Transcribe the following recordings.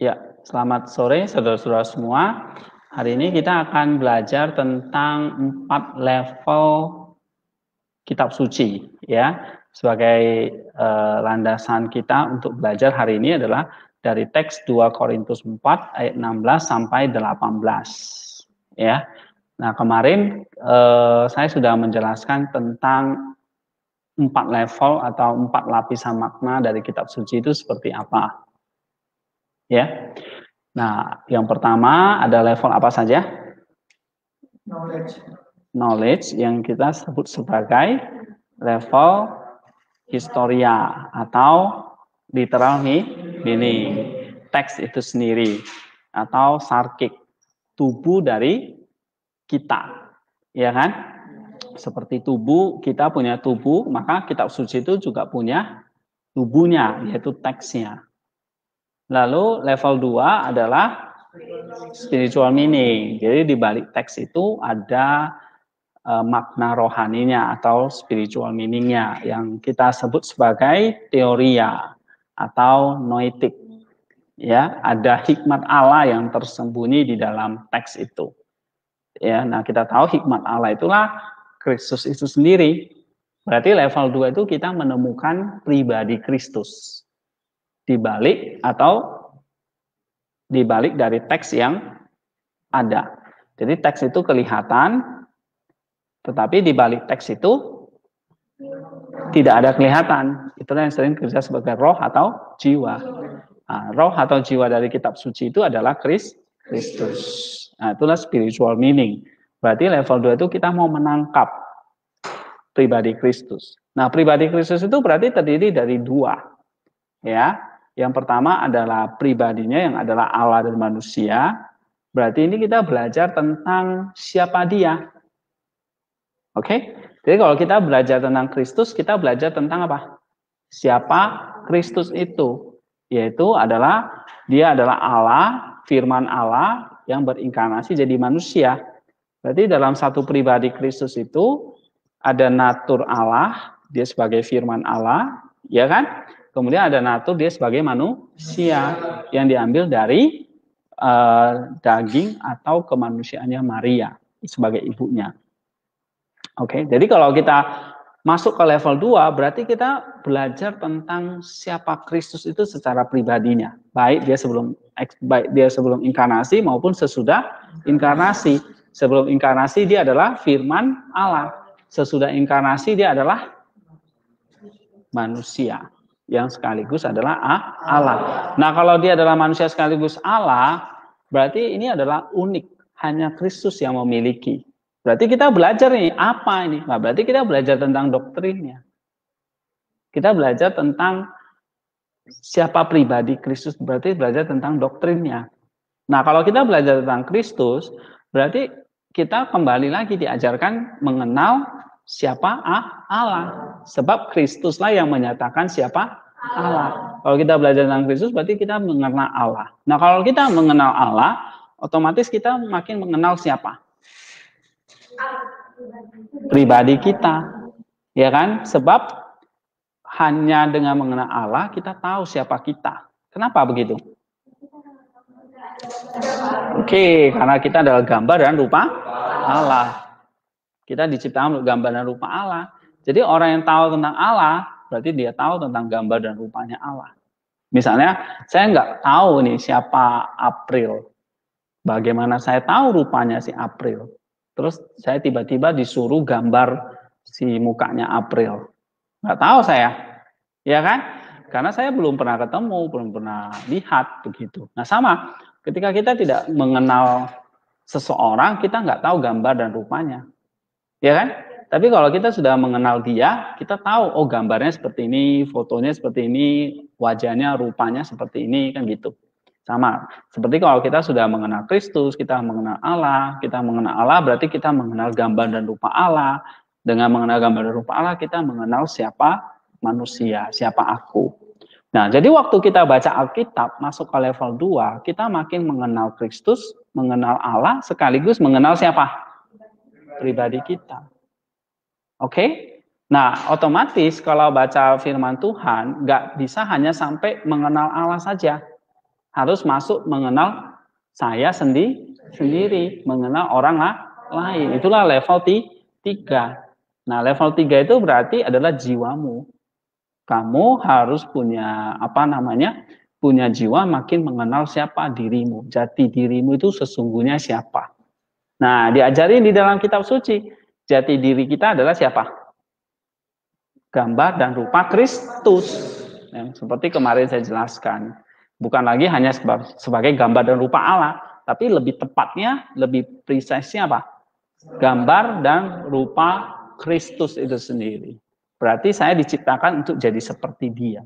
Ya, selamat sore saudara-saudara semua. Hari ini kita akan belajar tentang empat level kitab suci, ya. Sebagai eh, landasan kita untuk belajar hari ini adalah dari teks 2 Korintus 4 ayat 16 sampai 18. Ya. Nah, kemarin eh, saya sudah menjelaskan tentang empat level atau empat lapisan makna dari kitab suci itu seperti apa Ya. Nah, yang pertama ada level apa saja? Knowledge. Knowledge yang kita sebut sebagai level historia atau literal nih, meaning teks itu sendiri atau sarkik tubuh dari kita ya kan seperti tubuh kita punya tubuh maka kitab suci itu juga punya tubuhnya yaitu teksnya Lalu level 2 adalah spiritual meaning. Jadi di balik teks itu ada uh, makna rohaninya atau spiritual meaningnya yang kita sebut sebagai teoria atau noetik. Ya, ada hikmat Allah yang tersembunyi di dalam teks itu. Ya, nah kita tahu hikmat Allah itulah Kristus itu sendiri. Berarti level 2 itu kita menemukan pribadi Kristus dibalik atau dibalik dari teks yang ada. Jadi teks itu kelihatan, tetapi dibalik teks itu tidak ada kelihatan. Itulah yang sering kita sebagai roh atau jiwa. Nah, roh atau jiwa dari kitab suci itu adalah Kristus. nah, itulah spiritual meaning. Berarti level 2 itu kita mau menangkap pribadi Kristus. Nah, pribadi Kristus itu berarti terdiri dari dua. Ya, yang pertama adalah pribadinya yang adalah Allah dan manusia. Berarti ini kita belajar tentang siapa dia. Oke? Okay? Jadi kalau kita belajar tentang Kristus, kita belajar tentang apa? Siapa Kristus itu? Yaitu adalah dia adalah Allah, firman Allah yang berinkarnasi jadi manusia. Berarti dalam satu pribadi Kristus itu ada natur Allah, dia sebagai firman Allah, ya kan? Kemudian ada natur dia sebagai manusia yang diambil dari uh, daging atau kemanusiaannya Maria sebagai ibunya. Oke, okay? jadi kalau kita masuk ke level 2 berarti kita belajar tentang siapa Kristus itu secara pribadinya, baik dia sebelum baik dia sebelum inkarnasi maupun sesudah inkarnasi. Sebelum inkarnasi dia adalah firman Allah, sesudah inkarnasi dia adalah manusia yang sekaligus adalah ah, Allah. Nah, kalau dia adalah manusia sekaligus Allah, berarti ini adalah unik, hanya Kristus yang memiliki. Berarti kita belajar nih apa ini? Nah, berarti kita belajar tentang doktrinnya. Kita belajar tentang siapa pribadi Kristus, berarti belajar tentang doktrinnya. Nah, kalau kita belajar tentang Kristus, berarti kita kembali lagi diajarkan mengenal Siapa? Ah, Allah. Sebab Kristuslah yang menyatakan siapa? Allah. Kalau kita belajar tentang Kristus berarti kita mengenal Allah. Nah, kalau kita mengenal Allah, otomatis kita makin mengenal siapa? Pribadi kita. Ya kan? Sebab hanya dengan mengenal Allah kita tahu siapa kita. Kenapa begitu? Oke, okay, karena kita adalah gambar dan rupa Allah. Kita diciptakan untuk gambar dan rupa Allah. Jadi orang yang tahu tentang Allah, berarti dia tahu tentang gambar dan rupanya Allah. Misalnya, saya nggak tahu nih siapa April. Bagaimana saya tahu rupanya si April? Terus saya tiba-tiba disuruh gambar si mukanya April. Nggak tahu saya, ya kan? Karena saya belum pernah ketemu, belum pernah lihat begitu. Nah sama, ketika kita tidak mengenal seseorang, kita nggak tahu gambar dan rupanya ya kan? Tapi kalau kita sudah mengenal dia, kita tahu oh gambarnya seperti ini, fotonya seperti ini, wajahnya, rupanya seperti ini kan gitu. Sama. Seperti kalau kita sudah mengenal Kristus, kita mengenal Allah, kita mengenal Allah berarti kita mengenal gambar dan rupa Allah. Dengan mengenal gambar dan rupa Allah, kita mengenal siapa manusia, siapa aku. Nah, jadi waktu kita baca Alkitab masuk ke level 2, kita makin mengenal Kristus, mengenal Allah, sekaligus mengenal siapa? pribadi kita. Oke? Okay? Nah, otomatis kalau baca firman Tuhan, nggak bisa hanya sampai mengenal Allah saja. Harus masuk mengenal saya sendi sendiri, mengenal orang lain. Itulah level tiga. Nah, level tiga itu berarti adalah jiwamu. Kamu harus punya, apa namanya, punya jiwa makin mengenal siapa dirimu. Jati dirimu itu sesungguhnya siapa. Nah, diajarin di dalam kitab suci, jati diri kita adalah siapa? Gambar dan rupa Kristus. Ya, seperti kemarin saya jelaskan. Bukan lagi hanya sebagai gambar dan rupa Allah, tapi lebih tepatnya, lebih nya apa? Gambar dan rupa Kristus itu sendiri. Berarti saya diciptakan untuk jadi seperti dia.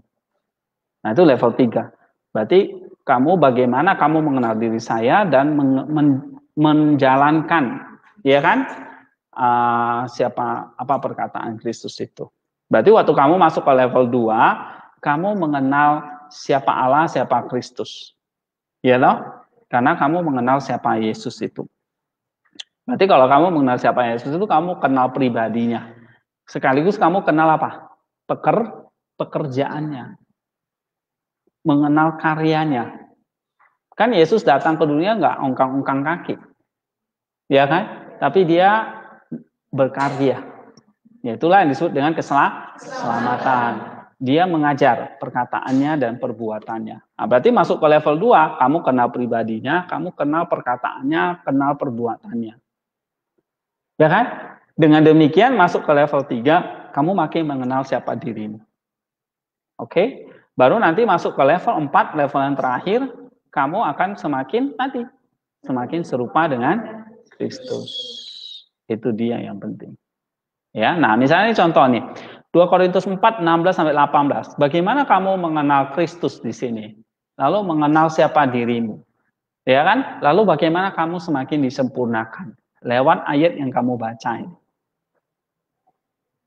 Nah, itu level tiga Berarti kamu bagaimana kamu mengenal diri saya dan menjalankan, ya kan? Uh, siapa apa perkataan Kristus itu. Berarti waktu kamu masuk ke level 2, kamu mengenal siapa Allah, siapa Kristus. Ya loh? Karena kamu mengenal siapa Yesus itu. Berarti kalau kamu mengenal siapa Yesus itu kamu kenal pribadinya. Sekaligus kamu kenal apa? Peker pekerjaannya. Mengenal karyanya, Kan Yesus datang ke dunia nggak ongkang-ongkang kaki. Ya kan? Tapi dia berkarya. Ya, itulah yang disebut dengan keselamatan. Dia mengajar perkataannya dan perbuatannya. Nah, berarti masuk ke level 2, kamu kenal pribadinya, kamu kenal perkataannya, kenal perbuatannya. Ya kan? Dengan demikian masuk ke level 3, kamu makin mengenal siapa dirimu. Oke? Baru nanti masuk ke level 4, level yang terakhir, kamu akan semakin nanti semakin serupa dengan Kristus. Itu dia yang penting. Ya, nah misalnya contoh nih. 2 Korintus 4 16 sampai 18. Bagaimana kamu mengenal Kristus di sini? Lalu mengenal siapa dirimu? Ya kan? Lalu bagaimana kamu semakin disempurnakan lewat ayat yang kamu baca ini.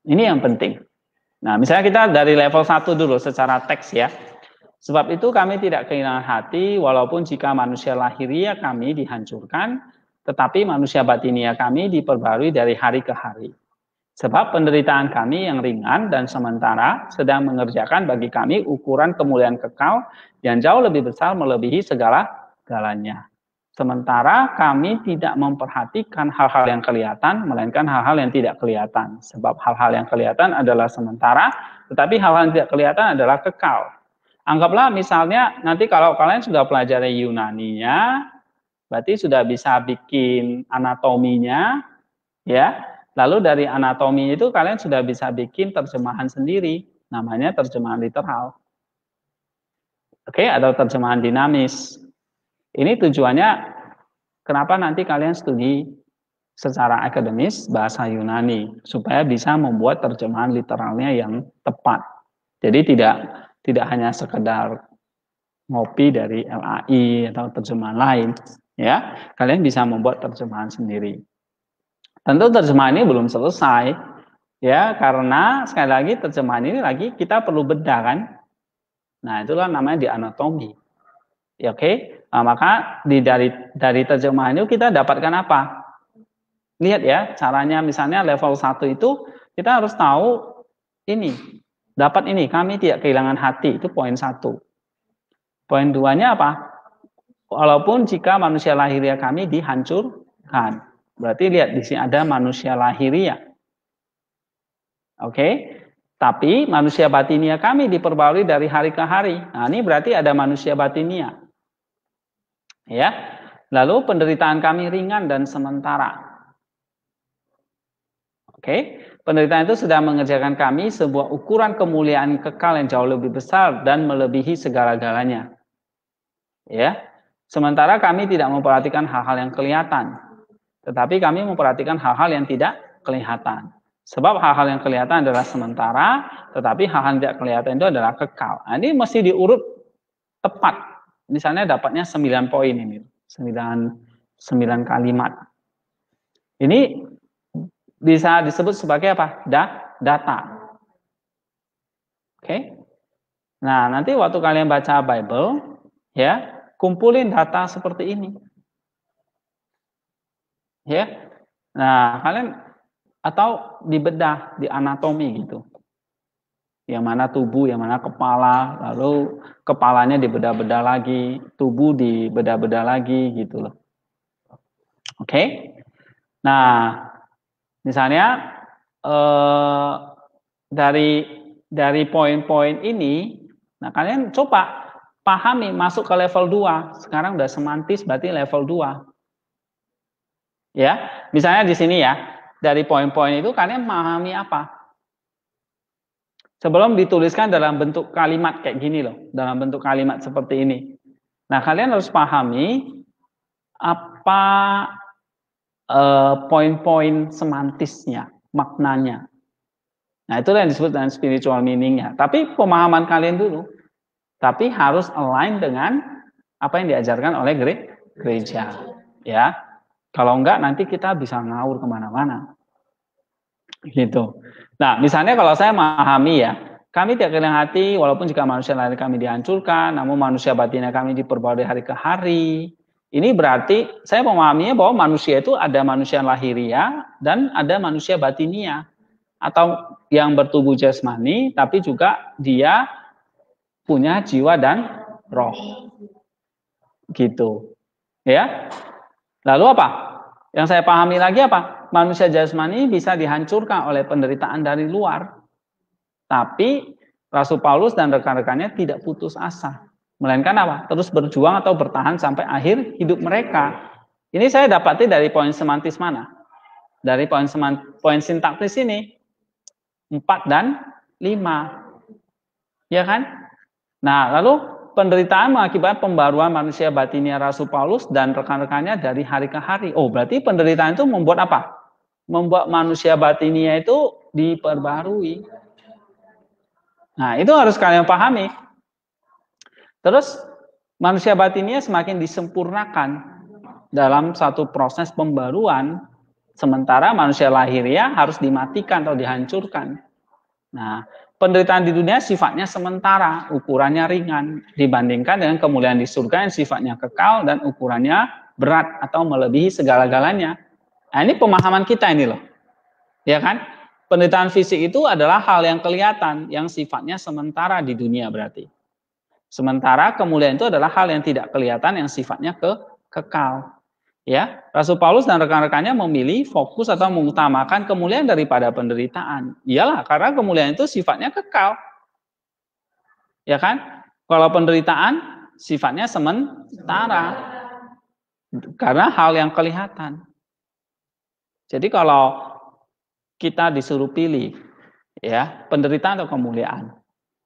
Ini yang penting. Nah, misalnya kita dari level 1 dulu secara teks ya. Sebab itu kami tidak kehilangan hati walaupun jika manusia lahiriah ya kami dihancurkan, tetapi manusia batinia kami diperbarui dari hari ke hari. Sebab penderitaan kami yang ringan dan sementara sedang mengerjakan bagi kami ukuran kemuliaan kekal yang jauh lebih besar melebihi segala galanya. Sementara kami tidak memperhatikan hal-hal yang kelihatan, melainkan hal-hal yang tidak kelihatan. Sebab hal-hal yang kelihatan adalah sementara, tetapi hal-hal yang tidak kelihatan adalah kekal. Anggaplah misalnya nanti kalau kalian sudah pelajari Yunani-nya, berarti sudah bisa bikin anatominya, ya. Lalu dari anatomi itu kalian sudah bisa bikin terjemahan sendiri, namanya terjemahan literal. Oke, atau terjemahan dinamis. Ini tujuannya kenapa nanti kalian studi secara akademis bahasa Yunani supaya bisa membuat terjemahan literalnya yang tepat. Jadi tidak tidak hanya sekedar ngopi dari LAI atau terjemahan lain ya kalian bisa membuat terjemahan sendiri tentu terjemahan ini belum selesai ya karena sekali lagi terjemahan ini lagi kita perlu bedah kan nah itulah namanya di anatomi ya, oke okay? nah, maka di dari dari terjemahan itu kita dapatkan apa lihat ya caranya misalnya level 1 itu kita harus tahu ini dapat ini kami tidak kehilangan hati itu poin satu poin duanya apa walaupun jika manusia lahiria kami dihancurkan berarti lihat di sini ada manusia lahiria. oke Tapi manusia batinia kami diperbarui dari hari ke hari. Nah, ini berarti ada manusia batinia. Ya. Lalu penderitaan kami ringan dan sementara. Oke. Penderitaan itu sedang mengerjakan kami sebuah ukuran kemuliaan kekal yang jauh lebih besar dan melebihi segala-galanya. Ya. Sementara kami tidak memperhatikan hal-hal yang kelihatan, tetapi kami memperhatikan hal-hal yang tidak kelihatan. Sebab hal-hal yang kelihatan adalah sementara, tetapi hal-hal yang tidak kelihatan itu adalah kekal. Nah, ini mesti diurut tepat. Misalnya dapatnya 9 poin ini, 9, 9 kalimat. Ini bisa disebut sebagai apa? Da, data. Oke. Okay? Nah, nanti waktu kalian baca Bible, ya, kumpulin data seperti ini. Ya. Nah, kalian atau dibedah di anatomi gitu. Yang mana tubuh, yang mana kepala, lalu kepalanya dibedah-bedah lagi, tubuh dibedah-bedah lagi gitu loh. Oke. Okay? Nah, Misalnya eh, dari dari poin-poin ini, nah kalian coba pahami masuk ke level 2. Sekarang udah semantis berarti level 2. Ya, misalnya di sini ya, dari poin-poin itu kalian memahami apa? Sebelum dituliskan dalam bentuk kalimat kayak gini loh, dalam bentuk kalimat seperti ini. Nah, kalian harus pahami apa Eh, poin-poin semantisnya, maknanya. Nah, itu yang disebut dengan spiritual meaningnya. Tapi pemahaman kalian dulu. Tapi harus align dengan apa yang diajarkan oleh gereja. Ya, kalau enggak nanti kita bisa ngawur kemana-mana. Gitu. Nah, misalnya kalau saya memahami ya, kami tidak kena hati, walaupun jika manusia lahir kami dihancurkan, namun manusia batinnya kami diperbarui hari ke hari. Ini berarti saya memahaminya bahwa manusia itu ada manusia lahiria dan ada manusia batinia atau yang bertubuh jasmani tapi juga dia punya jiwa dan roh. Gitu. Ya. Lalu apa? Yang saya pahami lagi apa? Manusia jasmani bisa dihancurkan oleh penderitaan dari luar. Tapi Rasul Paulus dan rekan-rekannya tidak putus asa. Melainkan apa? Terus berjuang atau bertahan sampai akhir hidup mereka. Ini saya dapati dari poin semantis mana? Dari poin semant poin sintaktis ini. empat dan lima Ya kan? Nah, lalu penderitaan mengakibat pembaruan manusia batinia Rasul Paulus dan rekan-rekannya dari hari ke hari. Oh, berarti penderitaan itu membuat apa? Membuat manusia batinia itu diperbarui. Nah, itu harus kalian pahami. Terus manusia batinnya semakin disempurnakan dalam satu proses pembaruan, sementara manusia lahirnya harus dimatikan atau dihancurkan. Nah, penderitaan di dunia sifatnya sementara, ukurannya ringan dibandingkan dengan kemuliaan di surga yang sifatnya kekal dan ukurannya berat atau melebihi segala-galanya. Nah, ini pemahaman kita ini loh. Ya kan? Penderitaan fisik itu adalah hal yang kelihatan, yang sifatnya sementara di dunia berarti. Sementara kemuliaan itu adalah hal yang tidak kelihatan yang sifatnya ke kekal. Ya, Rasul Paulus dan rekan-rekannya memilih fokus atau mengutamakan kemuliaan daripada penderitaan. Iyalah, karena kemuliaan itu sifatnya kekal. Ya kan? Kalau penderitaan sifatnya sementara. Karena hal yang kelihatan. Jadi kalau kita disuruh pilih ya, penderitaan atau kemuliaan,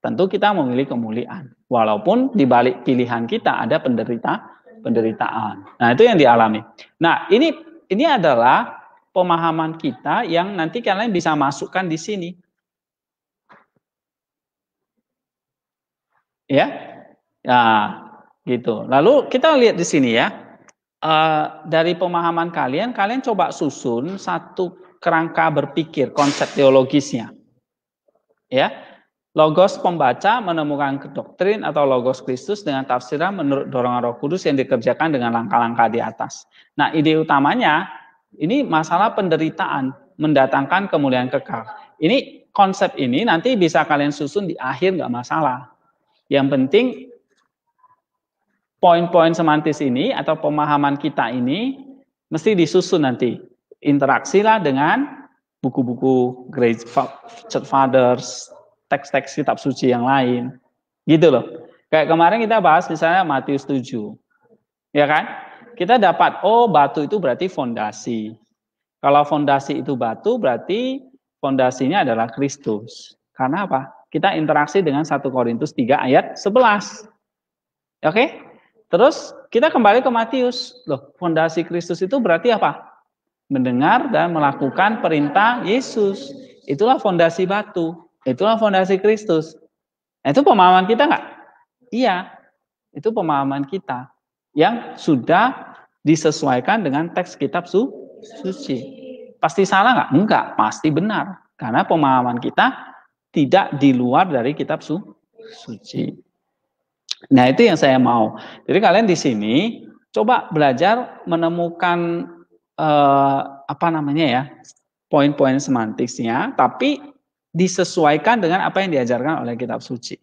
tentu kita memilih kemuliaan. Walaupun di balik pilihan kita ada penderita penderitaan. Nah, itu yang dialami. Nah, ini ini adalah pemahaman kita yang nanti kalian bisa masukkan di sini. Ya. Nah, gitu. Lalu kita lihat di sini ya. Uh, dari pemahaman kalian, kalian coba susun satu kerangka berpikir konsep teologisnya. Ya, Logos pembaca menemukan doktrin atau logos Kristus dengan tafsiran menurut dorongan Roh Kudus yang dikerjakan dengan langkah-langkah di atas. Nah, ide utamanya ini masalah penderitaan mendatangkan kemuliaan kekal. Ini konsep ini nanti bisa kalian susun di akhir nggak masalah. Yang penting poin-poin semantis ini atau pemahaman kita ini mesti disusun nanti. Interaksilah dengan buku-buku Great Church Fathers, teks-teks kitab suci yang lain. Gitu loh. Kayak kemarin kita bahas misalnya Matius 7. Ya kan? Kita dapat, oh batu itu berarti fondasi. Kalau fondasi itu batu, berarti fondasinya adalah Kristus. Karena apa? Kita interaksi dengan 1 Korintus 3 ayat 11. Oke? Okay? Terus kita kembali ke Matius. Loh, fondasi Kristus itu berarti apa? Mendengar dan melakukan perintah Yesus. Itulah fondasi batu. Itulah fondasi Kristus. Nah, itu pemahaman kita nggak? Iya, itu pemahaman kita yang sudah disesuaikan dengan teks kitab su suci. Pasti salah nggak? Enggak, pasti benar. Karena pemahaman kita tidak di luar dari kitab su suci. Nah itu yang saya mau. Jadi kalian di sini coba belajar menemukan eh, apa namanya ya poin-poin semantiknya, tapi disesuaikan dengan apa yang diajarkan oleh kitab suci.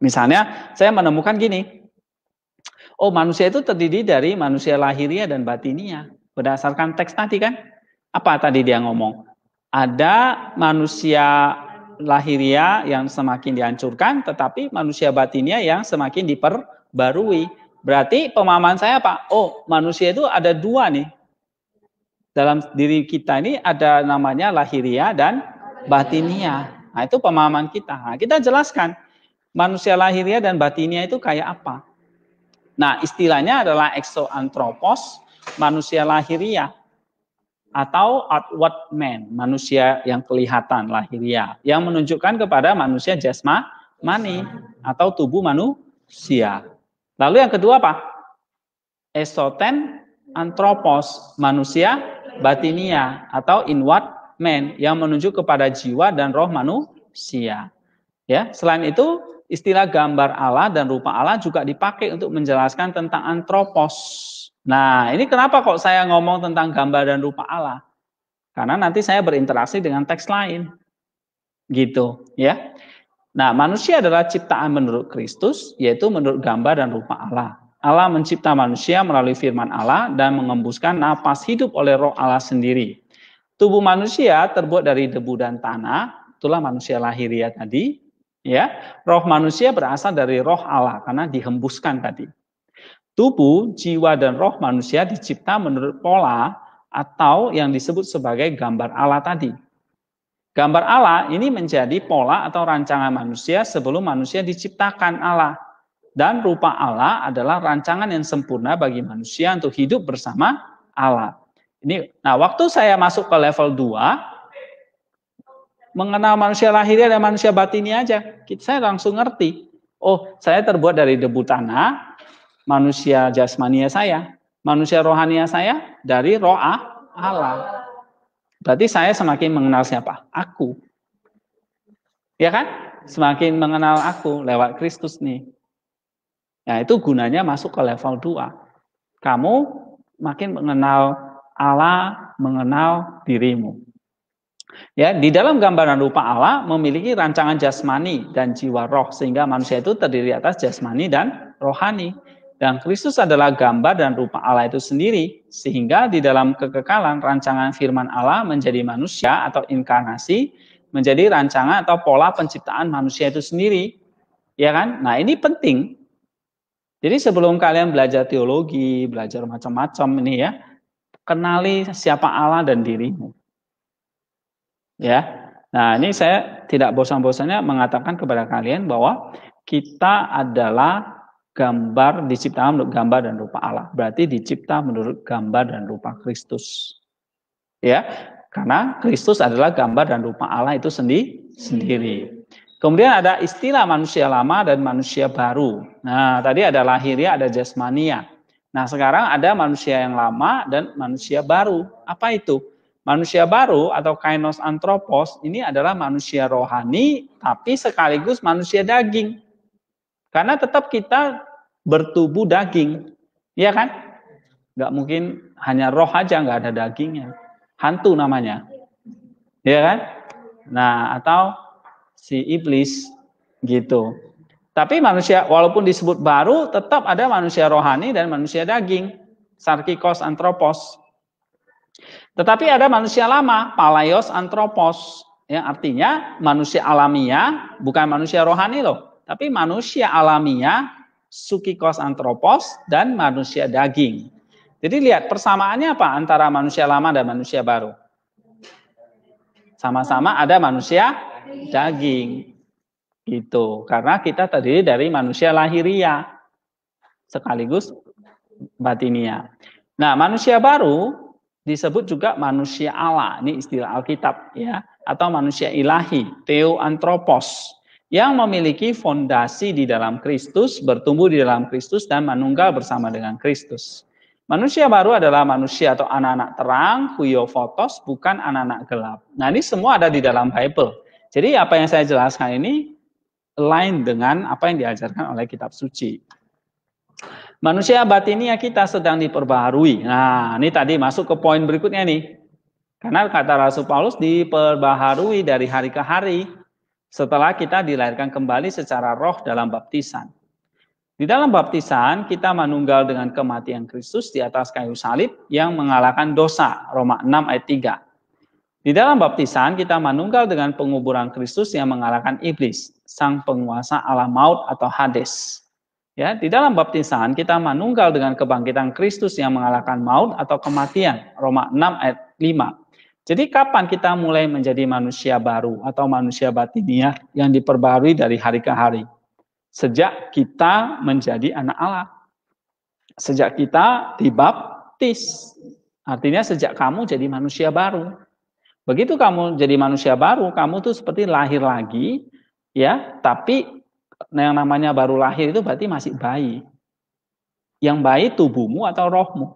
Misalnya, saya menemukan gini. Oh, manusia itu terdiri dari manusia lahiria dan batinia. Berdasarkan teks tadi kan? Apa tadi dia ngomong? Ada manusia lahiria yang semakin dihancurkan, tetapi manusia batinia yang semakin diperbarui. Berarti pemahaman saya apa? Oh, manusia itu ada dua nih. Dalam diri kita ini ada namanya lahiria dan batinia. Nah, itu pemahaman kita. Nah, kita jelaskan manusia lahiria ya dan batinia itu kayak apa. Nah, istilahnya adalah exoanthropos, manusia lahiria ya, atau outward man, manusia yang kelihatan lahiria ya, yang menunjukkan kepada manusia jasma mani atau tubuh manusia. Lalu yang kedua apa? Esoten antropos, manusia batinia atau inward men yang menunjuk kepada jiwa dan roh manusia. Ya, selain itu istilah gambar Allah dan rupa Allah juga dipakai untuk menjelaskan tentang antropos. Nah, ini kenapa kok saya ngomong tentang gambar dan rupa Allah? Karena nanti saya berinteraksi dengan teks lain. Gitu, ya. Nah, manusia adalah ciptaan menurut Kristus, yaitu menurut gambar dan rupa Allah. Allah mencipta manusia melalui firman Allah dan mengembuskan napas hidup oleh roh Allah sendiri tubuh manusia terbuat dari debu dan tanah, itulah manusia lahiria ya tadi, ya. Roh manusia berasal dari roh Allah karena dihembuskan tadi. Tubuh, jiwa dan roh manusia dicipta menurut pola atau yang disebut sebagai gambar Allah tadi. Gambar Allah ini menjadi pola atau rancangan manusia sebelum manusia diciptakan Allah. Dan rupa Allah adalah rancangan yang sempurna bagi manusia untuk hidup bersama Allah. Ini, nah waktu saya masuk ke level 2, mengenal manusia lahiriah dan manusia batini aja, saya langsung ngerti. Oh, saya terbuat dari debu tanah, manusia jasmania saya, manusia rohania saya dari roh Allah. Berarti saya semakin mengenal siapa? Aku. Ya kan? Semakin mengenal aku lewat Kristus nih. Nah, itu gunanya masuk ke level 2. Kamu makin mengenal Allah mengenal dirimu. Ya, di dalam gambaran rupa Allah memiliki rancangan jasmani dan jiwa roh sehingga manusia itu terdiri atas jasmani dan rohani. Dan Kristus adalah gambar dan rupa Allah itu sendiri sehingga di dalam kekekalan rancangan firman Allah menjadi manusia atau inkarnasi menjadi rancangan atau pola penciptaan manusia itu sendiri. Ya kan? Nah, ini penting. Jadi sebelum kalian belajar teologi, belajar macam-macam ini ya, Kenali siapa Allah dan dirimu. Ya. Nah, ini saya tidak bosan-bosannya mengatakan kepada kalian bahwa kita adalah gambar dicipta menurut gambar dan rupa Allah. Berarti dicipta menurut gambar dan rupa Kristus. Ya. Karena Kristus adalah gambar dan rupa Allah itu sendiri sendiri. Kemudian ada istilah manusia lama dan manusia baru. Nah, tadi ada lahiria, ada jasmania. Nah, sekarang ada manusia yang lama dan manusia baru. Apa itu? Manusia baru atau kainos antropos ini adalah manusia rohani tapi sekaligus manusia daging. Karena tetap kita bertubuh daging. ya kan? Gak mungkin hanya roh aja gak ada dagingnya. Hantu namanya. ya kan? Nah, atau si iblis gitu. Tapi manusia walaupun disebut baru tetap ada manusia rohani dan manusia daging, sarkikos antropos. Tetapi ada manusia lama, palaios antropos, yang artinya manusia alamiah bukan manusia rohani loh, tapi manusia alamiah sukikos antropos dan manusia daging. Jadi lihat persamaannya apa antara manusia lama dan manusia baru. Sama-sama ada manusia daging. Gitu. Karena kita terdiri dari manusia lahiria sekaligus batinia. Nah, manusia baru disebut juga manusia Allah. Ini istilah Alkitab ya, atau manusia ilahi, teo antropos yang memiliki fondasi di dalam Kristus, bertumbuh di dalam Kristus dan menunggal bersama dengan Kristus. Manusia baru adalah manusia atau anak-anak terang, photos bukan anak-anak gelap. Nah ini semua ada di dalam Bible. Jadi apa yang saya jelaskan ini lain dengan apa yang diajarkan oleh kitab suci. Manusia batinnya kita sedang diperbaharui. Nah, ini tadi masuk ke poin berikutnya nih. Karena kata Rasul Paulus diperbaharui dari hari ke hari setelah kita dilahirkan kembali secara roh dalam baptisan. Di dalam baptisan kita menunggal dengan kematian Kristus di atas kayu salib yang mengalahkan dosa. Roma 6 ayat 3. Di dalam baptisan, kita manunggal dengan penguburan Kristus yang mengalahkan iblis, sang penguasa alam maut atau Hades. Ya, di dalam baptisan kita manunggal dengan kebangkitan Kristus yang mengalahkan maut atau kematian. Roma 6 ayat 5. Jadi kapan kita mulai menjadi manusia baru atau manusia batinia yang diperbarui dari hari ke hari? Sejak kita menjadi anak Allah. Sejak kita dibaptis. Artinya sejak kamu jadi manusia baru. Begitu kamu jadi manusia baru, kamu tuh seperti lahir lagi, ya. Tapi yang namanya baru lahir itu berarti masih bayi. Yang bayi tubuhmu atau rohmu?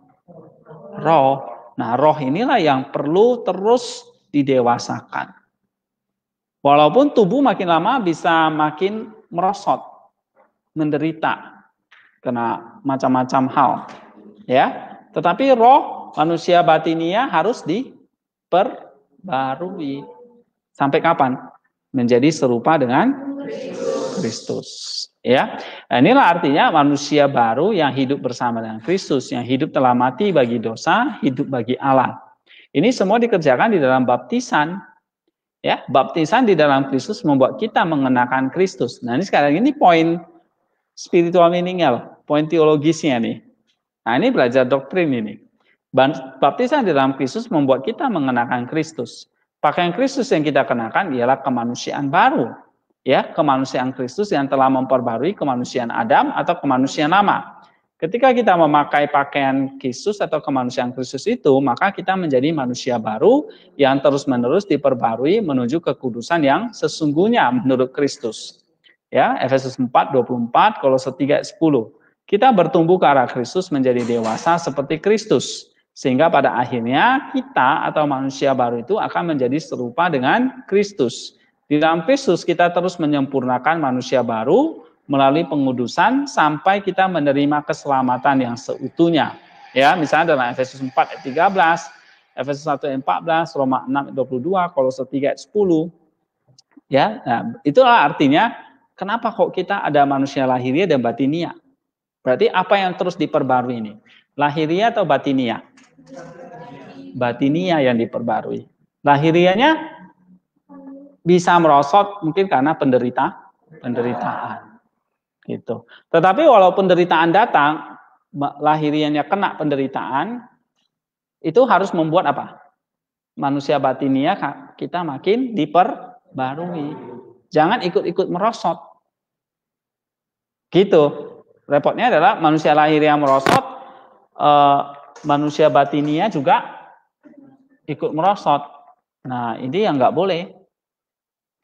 Roh. Nah, roh inilah yang perlu terus didewasakan. Walaupun tubuh makin lama bisa makin merosot, menderita, kena macam-macam hal, ya. Tetapi roh manusia batinia harus diper baru Sampai kapan? Menjadi serupa dengan Kristus. Ya, nah, inilah artinya manusia baru yang hidup bersama dengan Kristus, yang hidup telah mati bagi dosa, hidup bagi Allah. Ini semua dikerjakan di dalam baptisan. Ya, baptisan di dalam Kristus membuat kita mengenakan Kristus. Nah, ini sekarang ini poin spiritual meaningnya loh, poin teologisnya nih. Nah, ini belajar doktrin ini. Baptisan di dalam Kristus membuat kita mengenakan Kristus. Pakaian Kristus yang kita kenakan ialah kemanusiaan baru. Ya, kemanusiaan Kristus yang telah memperbarui kemanusiaan Adam atau kemanusiaan lama. Ketika kita memakai pakaian Kristus atau kemanusiaan Kristus itu, maka kita menjadi manusia baru yang terus-menerus diperbarui menuju kekudusan yang sesungguhnya menurut Kristus. Ya, Efesus 4 24, Kolose 3 10. Kita bertumbuh ke arah Kristus menjadi dewasa seperti Kristus. Sehingga pada akhirnya kita atau manusia baru itu akan menjadi serupa dengan Kristus. Di dalam Kristus kita terus menyempurnakan manusia baru melalui pengudusan sampai kita menerima keselamatan yang seutuhnya. Ya, misalnya dalam Efesus 4 ayat 13, Efesus 1 ayat 14, Roma 6 ayat 22, Kolose 3 ayat 10. Ya, nah, itulah artinya kenapa kok kita ada manusia lahiriah dan batinia. Berarti apa yang terus diperbarui ini? Lahiriah atau batinia? Batinia yang diperbarui. Lahirianya bisa merosot mungkin karena penderita penderitaan gitu. Tetapi walaupun penderitaan datang, lahiriannya kena penderitaan, itu harus membuat apa? Manusia batinia kita makin diperbarui. Jangan ikut-ikut merosot. Gitu. Repotnya adalah manusia lahir merosot eh, manusia batinia juga ikut merosot. Nah, ini yang nggak boleh.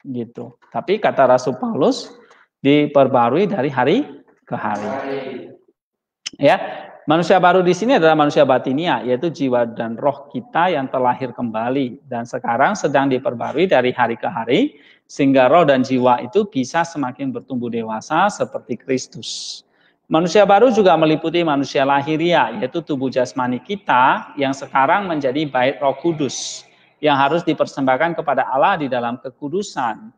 Gitu. Tapi kata Rasul Paulus diperbarui dari hari ke hari. Ya, manusia baru di sini adalah manusia batinia, yaitu jiwa dan roh kita yang terlahir kembali dan sekarang sedang diperbarui dari hari ke hari sehingga roh dan jiwa itu bisa semakin bertumbuh dewasa seperti Kristus. Manusia baru juga meliputi manusia lahiria, ya, yaitu tubuh jasmani kita yang sekarang menjadi bait roh kudus, yang harus dipersembahkan kepada Allah di dalam kekudusan.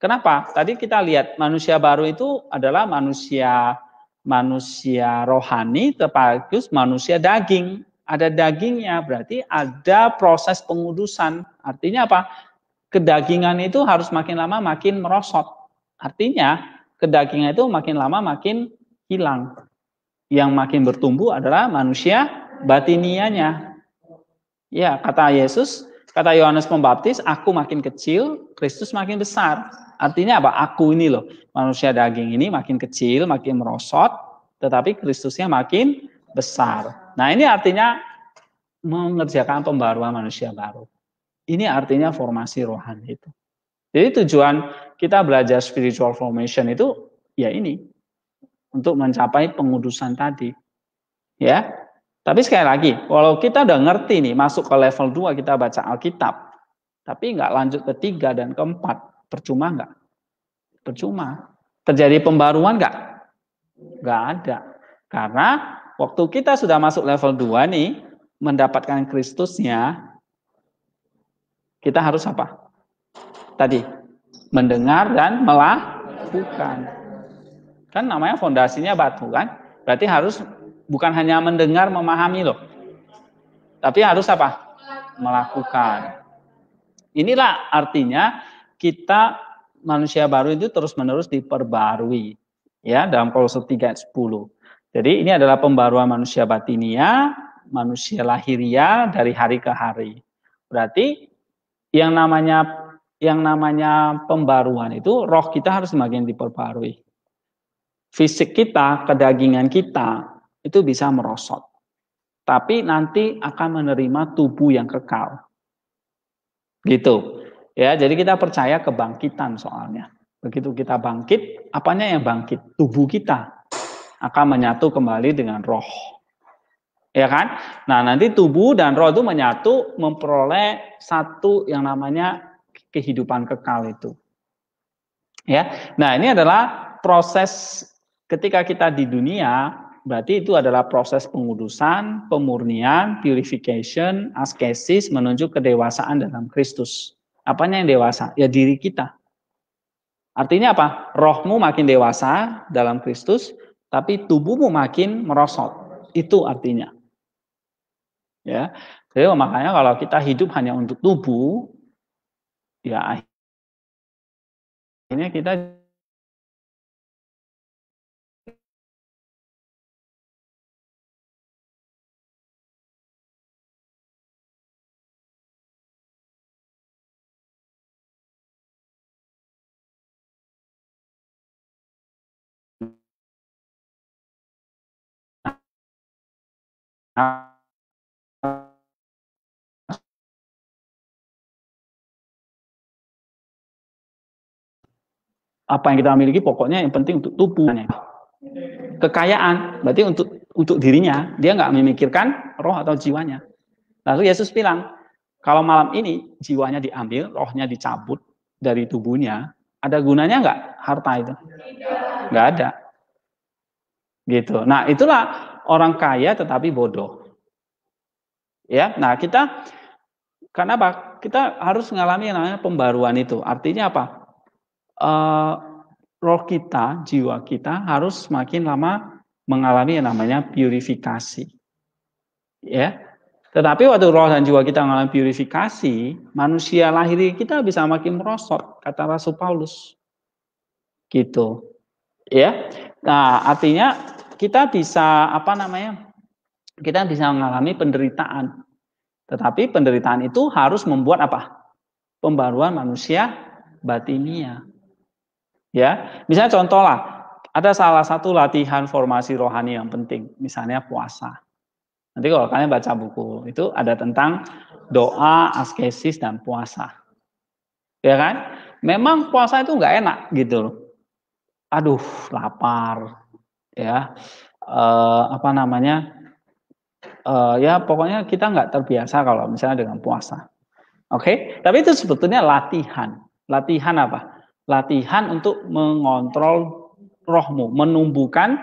Kenapa? Tadi kita lihat manusia baru itu adalah manusia manusia rohani, terpakus manusia daging. Ada dagingnya, berarti ada proses pengudusan. Artinya apa? Kedagingan itu harus makin lama makin merosot. Artinya kedagingan itu makin lama makin hilang. Yang makin bertumbuh adalah manusia batinianya. Ya, kata Yesus, kata Yohanes Pembaptis, aku makin kecil, Kristus makin besar. Artinya apa? Aku ini loh, manusia daging ini makin kecil, makin merosot, tetapi Kristusnya makin besar. Nah, ini artinya mengerjakan pembaruan manusia baru. Ini artinya formasi rohani itu. Jadi tujuan kita belajar spiritual formation itu ya ini, untuk mencapai pengudusan tadi. Ya. Tapi sekali lagi, walau kita udah ngerti nih masuk ke level 2 kita baca Alkitab, tapi nggak lanjut ke tiga dan keempat, percuma nggak? Percuma. Terjadi pembaruan nggak? Nggak ada. Karena waktu kita sudah masuk level 2 nih, mendapatkan Kristusnya, kita harus apa? Tadi, mendengar dan melakukan. Kan namanya fondasinya batu kan? Berarti harus bukan hanya mendengar, memahami loh. Tapi harus apa? Melakukan. Inilah artinya kita manusia baru itu terus-menerus diperbarui. Ya, dalam Kolose 3 ayat 10. Jadi ini adalah pembaruan manusia batinia, manusia lahiria dari hari ke hari. Berarti yang namanya yang namanya pembaruan itu roh kita harus semakin diperbarui fisik kita, kedagingan kita itu bisa merosot. Tapi nanti akan menerima tubuh yang kekal. Gitu. Ya, jadi kita percaya kebangkitan soalnya. Begitu kita bangkit, apanya yang bangkit? Tubuh kita akan menyatu kembali dengan roh. Ya kan? Nah, nanti tubuh dan roh itu menyatu memperoleh satu yang namanya kehidupan kekal itu. Ya. Nah, ini adalah proses Ketika kita di dunia, berarti itu adalah proses pengudusan, pemurnian, purification, askesis menuju kedewasaan dalam Kristus. Apanya yang dewasa? Ya diri kita. Artinya apa? Rohmu makin dewasa dalam Kristus, tapi tubuhmu makin merosot. Itu artinya. Ya. Jadi makanya kalau kita hidup hanya untuk tubuh, ya akhirnya kita apa yang kita miliki pokoknya yang penting untuk tubuhnya kekayaan berarti untuk untuk dirinya dia nggak memikirkan roh atau jiwanya lalu Yesus bilang kalau malam ini jiwanya diambil rohnya dicabut dari tubuhnya ada gunanya nggak harta itu nggak ada gitu nah itulah orang kaya tetapi bodoh. Ya, nah kita karena apa? Kita harus mengalami yang namanya pembaruan itu. Artinya apa? E, roh kita, jiwa kita harus semakin lama mengalami yang namanya purifikasi. Ya. Tetapi waktu roh dan jiwa kita mengalami purifikasi, manusia lahir kita bisa makin merosot, kata Rasul Paulus. Gitu. Ya. Nah, artinya kita bisa apa namanya? Kita bisa mengalami penderitaan. Tetapi penderitaan itu harus membuat apa? Pembaruan manusia batinia. Ya, misalnya contohlah, ada salah satu latihan formasi rohani yang penting, misalnya puasa. Nanti kalau kalian baca buku itu ada tentang doa, askesis dan puasa. Ya kan? Memang puasa itu nggak enak gitu loh. Aduh, lapar, ya uh, apa namanya uh, ya pokoknya kita nggak terbiasa kalau misalnya dengan puasa oke okay? tapi itu sebetulnya latihan latihan apa latihan untuk mengontrol rohmu menumbuhkan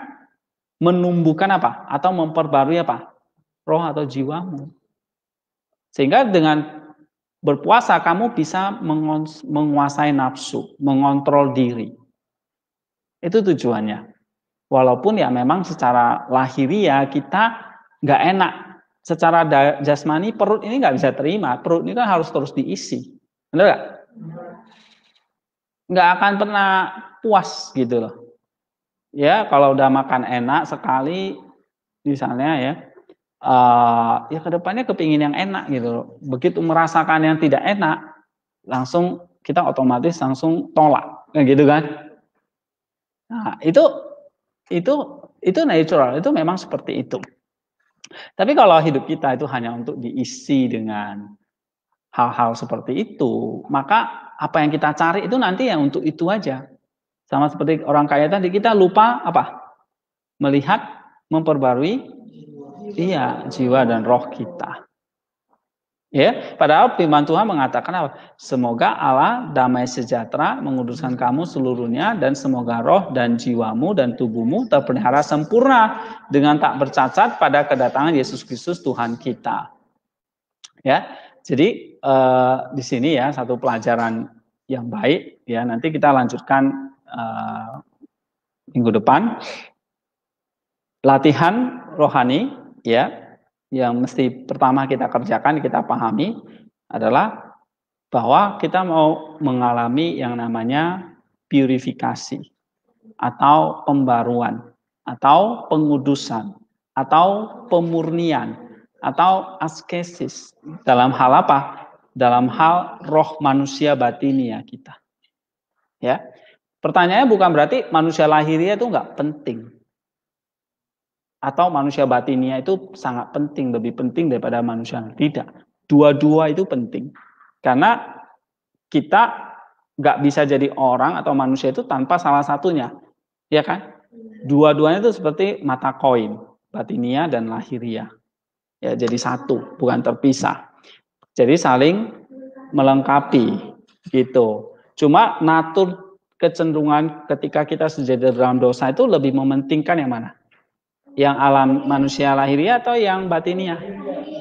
menumbuhkan apa atau memperbarui apa roh atau jiwamu sehingga dengan berpuasa kamu bisa menguasai nafsu, mengontrol diri. Itu tujuannya. Walaupun ya memang secara lahiriah kita nggak enak. Secara jasmani perut ini nggak bisa terima. Perut ini kan harus terus diisi. Benar nggak? Nggak akan pernah puas gitu loh. Ya kalau udah makan enak sekali misalnya ya. Uh, ya kedepannya kepingin yang enak gitu loh. Begitu merasakan yang tidak enak, langsung kita otomatis langsung tolak, gitu kan? Nah itu itu itu natural, itu memang seperti itu. Tapi kalau hidup kita itu hanya untuk diisi dengan hal-hal seperti itu, maka apa yang kita cari itu nanti yang untuk itu aja. Sama seperti orang kaya tadi kita lupa apa? Melihat, memperbarui iya jiwa dan roh kita. Ya, padahal firman Tuhan mengatakan apa? Semoga Allah damai sejahtera menguduskan hmm. kamu seluruhnya dan semoga roh dan jiwamu dan tubuhmu terpelihara sempurna dengan tak bercacat pada kedatangan Yesus Kristus Tuhan kita. Ya. Jadi eh, di sini ya satu pelajaran yang baik ya. Nanti kita lanjutkan eh, minggu depan latihan rohani ya yang mesti pertama kita kerjakan, kita pahami adalah bahwa kita mau mengalami yang namanya purifikasi atau pembaruan atau pengudusan atau pemurnian atau askesis dalam hal apa? Dalam hal roh manusia batinia kita. Ya. Pertanyaannya bukan berarti manusia lahiriah itu enggak penting atau manusia batinia itu sangat penting, lebih penting daripada manusia tidak. Dua-dua itu penting. Karena kita nggak bisa jadi orang atau manusia itu tanpa salah satunya. Ya kan? Dua-duanya itu seperti mata koin, batinia dan lahiria. Ya, jadi satu, bukan terpisah. Jadi saling melengkapi gitu. Cuma natur kecenderungan ketika kita sejajar dalam dosa itu lebih mementingkan yang mana? yang alam manusia lahiria atau yang batiniah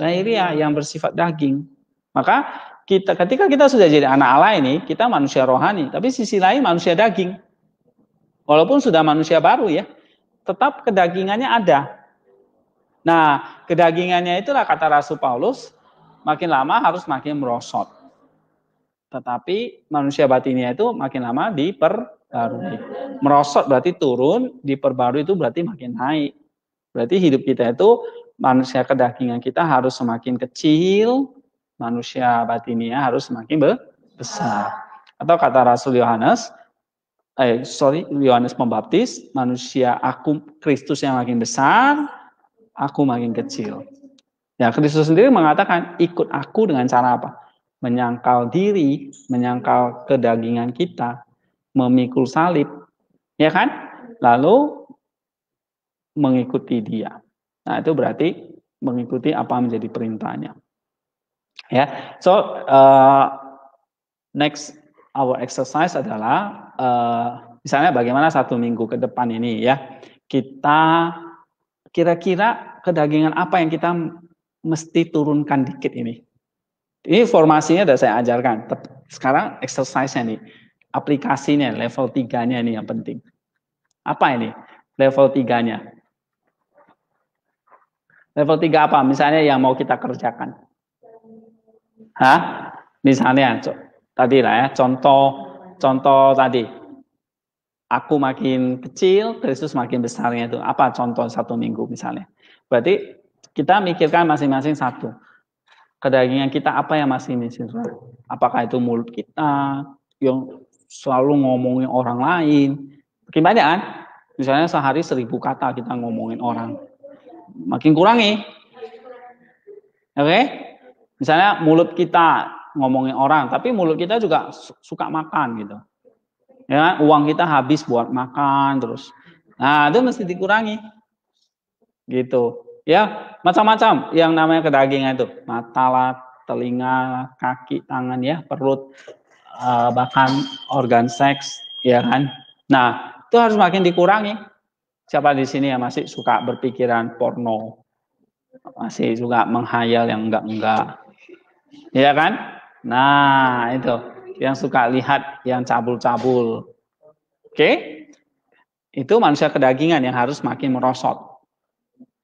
lahiria yang bersifat daging maka kita ketika kita sudah jadi anak Allah ini kita manusia rohani tapi sisi lain manusia daging walaupun sudah manusia baru ya tetap kedagingannya ada nah kedagingannya itulah kata Rasul Paulus makin lama harus makin merosot tetapi manusia batinnya itu makin lama diperbarui merosot berarti turun diperbarui itu berarti makin naik Berarti hidup iya. kita itu manusia kedagingan kita harus semakin kecil, manusia batinnya harus semakin besar. Ah. Atau kata Rasul Yohanes, eh sorry Yohanes Pembaptis, manusia aku Kristus yang makin besar, aku makin kecil. Ya, Kristus sendiri mengatakan ikut aku dengan cara apa? Menyangkal diri, menyangkal kedagingan kita, memikul salib, ya kan? Lalu mengikuti dia. Nah, itu berarti mengikuti apa menjadi perintahnya. Ya, yeah. so uh, next our exercise adalah uh, misalnya bagaimana satu minggu ke depan ini ya kita kira-kira kedagingan apa yang kita mesti turunkan dikit ini. Ini formasinya sudah saya ajarkan. Sekarang exercise-nya nih, aplikasinya level 3-nya ini yang penting. Apa ini? Level 3-nya. Level 3 apa? Misalnya yang mau kita kerjakan. Hah? Misalnya tadi lah ya, contoh contoh tadi. Aku makin kecil, Kristus makin besarnya itu. Apa contoh satu minggu misalnya? Berarti kita mikirkan masing-masing satu. Kedagingan kita apa yang masih misal? Apakah itu mulut kita yang selalu ngomongin orang lain? Bagaimana? kan? Misalnya sehari seribu kata kita ngomongin orang makin kurangi. Oke? Okay? Misalnya mulut kita ngomongin orang, tapi mulut kita juga suka makan gitu. Ya, kan? uang kita habis buat makan terus. Nah, itu mesti dikurangi. Gitu. Ya, macam-macam yang namanya kedagingan itu, mata lah, telinga, kaki, tangan ya, perut, eh, bahkan organ seks, ya kan. Nah, itu harus makin dikurangi Siapa di sini yang masih suka berpikiran porno? Masih suka menghayal yang enggak-enggak. Iya kan? Nah, itu. Yang suka lihat yang cabul-cabul. Oke? Okay? Itu manusia kedagingan yang harus makin merosot.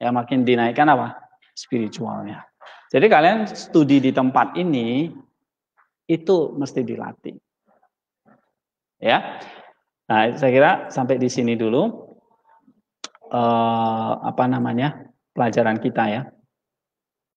yang makin dinaikkan apa? Spiritualnya. Jadi kalian studi di tempat ini itu mesti dilatih. Ya. Nah, saya kira sampai di sini dulu eh, apa namanya pelajaran kita ya